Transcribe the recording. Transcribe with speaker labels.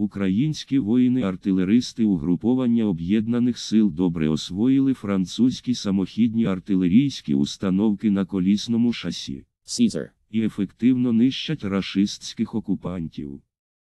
Speaker 1: Українські воїни-артилеристи угруповання об'єднаних сил добре освоїли французькі самохідні артилерійські установки на колісному шасі Caesar. і ефективно нищать рашистських окупантів.